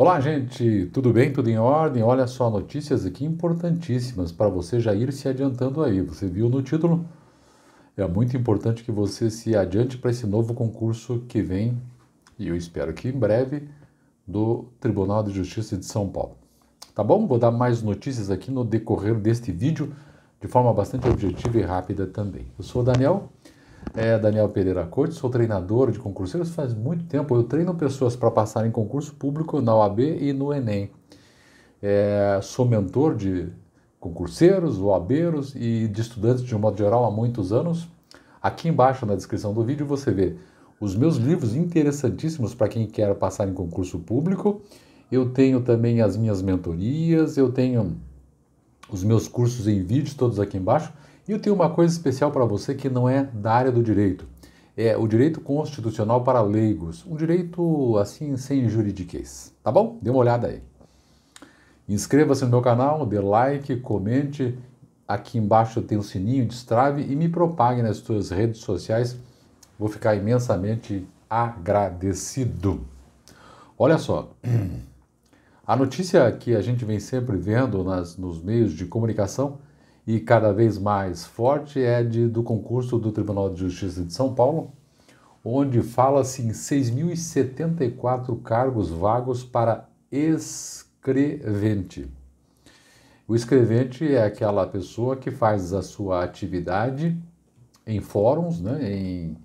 Olá, gente, tudo bem? Tudo em ordem? Olha só, notícias aqui importantíssimas para você já ir se adiantando aí. Você viu no título? É muito importante que você se adiante para esse novo concurso que vem, e eu espero que em breve, do Tribunal de Justiça de São Paulo. Tá bom? Vou dar mais notícias aqui no decorrer deste vídeo, de forma bastante objetiva e rápida também. Eu sou o Daniel é Daniel Pereira Corte, sou treinador de concurseiros faz muito tempo. Eu treino pessoas para passar em concurso público na OAB e no Enem. É, sou mentor de concurseiros, OABeiros e de estudantes de um modo geral há muitos anos. Aqui embaixo na descrição do vídeo você vê os meus livros interessantíssimos para quem quer passar em concurso público. Eu tenho também as minhas mentorias, eu tenho os meus cursos em vídeo, todos aqui embaixo. E eu tenho uma coisa especial para você que não é da área do direito. É o direito constitucional para leigos, um direito assim sem juridiquez, tá bom? Dê uma olhada aí. Inscreva-se no meu canal, dê like, comente, aqui embaixo tem o um sininho, destrave e me propague nas suas redes sociais. Vou ficar imensamente agradecido. Olha só, a notícia que a gente vem sempre vendo nas, nos meios de comunicação e cada vez mais forte é de, do concurso do Tribunal de Justiça de São Paulo, onde fala-se em 6.074 cargos vagos para escrevente. O escrevente é aquela pessoa que faz a sua atividade em fóruns, né, em,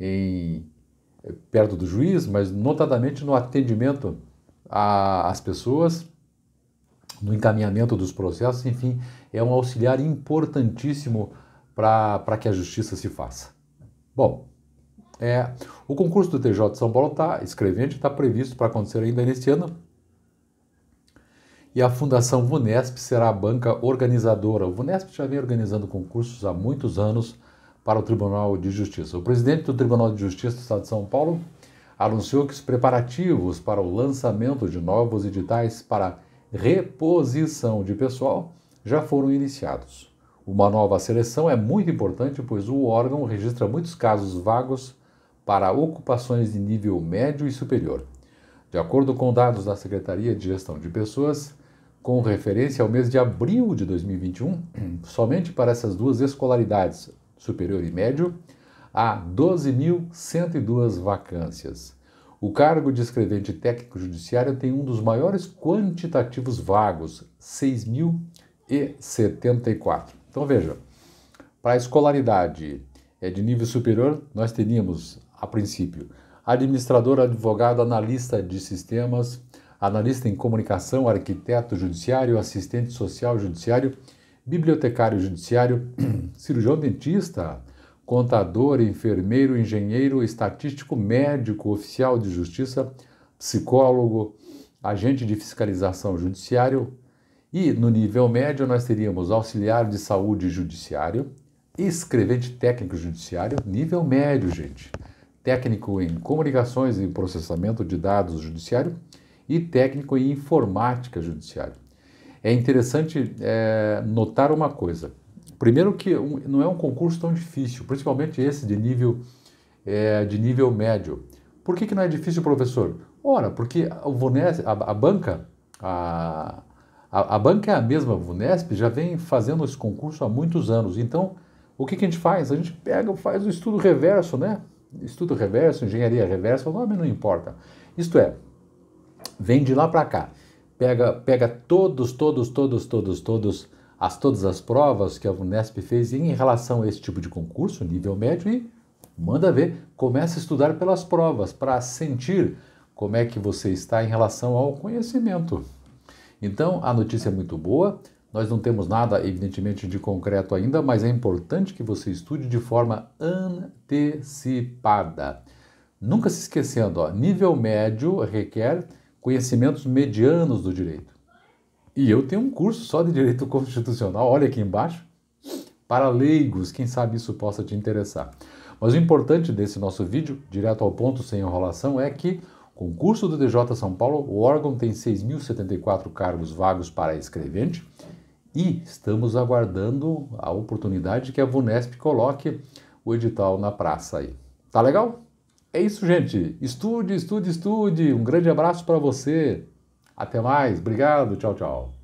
em eh, perto do juiz, mas notadamente no atendimento às pessoas no encaminhamento dos processos, enfim, é um auxiliar importantíssimo para que a justiça se faça. Bom, é, o concurso do TJ de São Paulo está escrevente, está previsto para acontecer ainda neste ano. E a Fundação Vunesp será a banca organizadora. O Vunesp já vem organizando concursos há muitos anos para o Tribunal de Justiça. O presidente do Tribunal de Justiça do Estado de São Paulo anunciou que os preparativos para o lançamento de novos editais para reposição de pessoal já foram iniciados. Uma nova seleção é muito importante, pois o órgão registra muitos casos vagos para ocupações de nível médio e superior. De acordo com dados da Secretaria de Gestão de Pessoas, com referência ao mês de abril de 2021, somente para essas duas escolaridades, superior e médio, há 12.102 vacâncias. O cargo de escrevente técnico judiciário tem um dos maiores quantitativos vagos, 6.074. Então veja, para a escolaridade é de nível superior, nós teríamos, a princípio, administrador, advogado, analista de sistemas, analista em comunicação, arquiteto judiciário, assistente social judiciário, bibliotecário judiciário, cirurgião dentista, contador, enfermeiro, engenheiro, estatístico, médico, oficial de justiça, psicólogo, agente de fiscalização judiciário. E no nível médio, nós teríamos auxiliar de saúde judiciário, escrevente técnico judiciário, nível médio, gente. Técnico em comunicações e processamento de dados judiciário e técnico em informática judiciário. É interessante é, notar uma coisa Primeiro que não é um concurso tão difícil, principalmente esse de nível, é, de nível médio. Por que, que não é difícil, professor? Ora, porque o Vunesp, a, a banca, a, a, a, banca é a mesma, a Vunesp já vem fazendo esse concurso há muitos anos. Então, o que, que a gente faz? A gente pega, faz o estudo reverso, né? Estudo reverso, engenharia reversa, o nome não importa. Isto é, vem de lá para cá. Pega, pega todos, todos, todos, todos, todos as todas as provas que a Unesp fez em relação a esse tipo de concurso, nível médio, e manda ver, comece a estudar pelas provas para sentir como é que você está em relação ao conhecimento. Então, a notícia é muito boa. Nós não temos nada, evidentemente, de concreto ainda, mas é importante que você estude de forma antecipada. Nunca se esquecendo, ó, nível médio requer conhecimentos medianos do direito. E eu tenho um curso só de direito constitucional, olha aqui embaixo, para leigos, quem sabe isso possa te interessar. Mas o importante desse nosso vídeo, direto ao ponto sem enrolação, é que com o curso do DJ São Paulo, o órgão tem 6.074 cargos vagos para escrevente e estamos aguardando a oportunidade que a VUNESP coloque o edital na praça aí. Tá legal? É isso, gente. Estude, estude, estude. Um grande abraço para você. Até mais, obrigado, tchau, tchau.